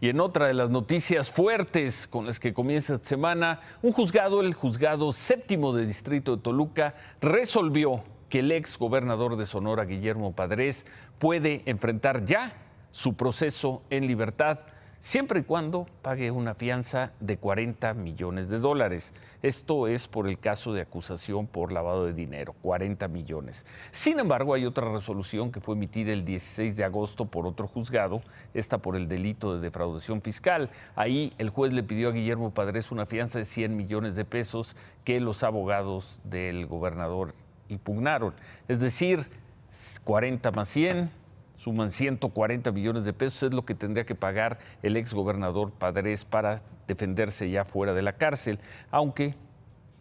Y en otra de las noticias fuertes con las que comienza esta semana, un juzgado, el juzgado séptimo de distrito de Toluca, resolvió que el ex gobernador de Sonora, Guillermo Padres, puede enfrentar ya su proceso en libertad siempre y cuando pague una fianza de 40 millones de dólares. Esto es por el caso de acusación por lavado de dinero, 40 millones. Sin embargo, hay otra resolución que fue emitida el 16 de agosto por otro juzgado, esta por el delito de defraudación fiscal. Ahí el juez le pidió a Guillermo Padres una fianza de 100 millones de pesos que los abogados del gobernador impugnaron. Es decir, 40 más 100 suman 140 millones de pesos, es lo que tendría que pagar el exgobernador Padres para defenderse ya fuera de la cárcel, aunque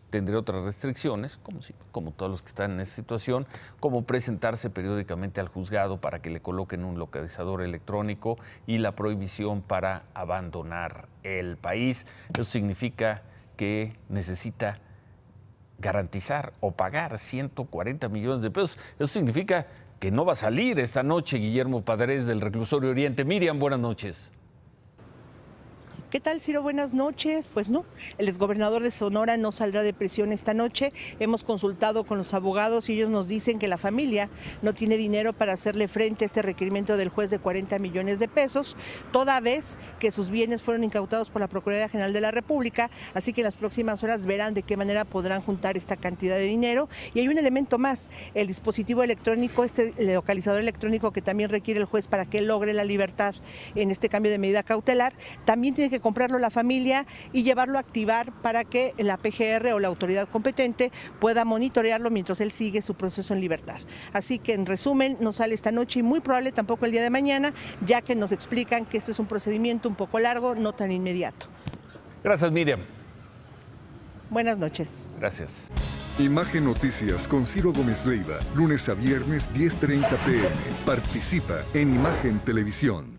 tendría otras restricciones, como, como todos los que están en esa situación, como presentarse periódicamente al juzgado para que le coloquen un localizador electrónico y la prohibición para abandonar el país. Eso significa que necesita garantizar o pagar 140 millones de pesos. Eso significa que no va a salir esta noche Guillermo Padres del Reclusorio Oriente. Miriam, buenas noches. ¿Qué tal, Ciro? Buenas noches. Pues no, el exgobernador de Sonora no saldrá de prisión esta noche. Hemos consultado con los abogados y ellos nos dicen que la familia no tiene dinero para hacerle frente a este requerimiento del juez de 40 millones de pesos, toda vez que sus bienes fueron incautados por la Procuraduría General de la República. Así que en las próximas horas verán de qué manera podrán juntar esta cantidad de dinero. Y hay un elemento más, el dispositivo electrónico, este localizador electrónico que también requiere el juez para que logre la libertad en este cambio de medida cautelar, también tiene que comprarlo comprarlo la familia y llevarlo a activar para que la PGR o la autoridad competente pueda monitorearlo mientras él sigue su proceso en libertad. Así que en resumen, no sale esta noche y muy probable tampoco el día de mañana, ya que nos explican que este es un procedimiento un poco largo, no tan inmediato. Gracias, Miriam. Buenas noches. Gracias. Imagen Noticias con Ciro Gómez Leiva, lunes a viernes 10.30 pm. Participa en Imagen Televisión.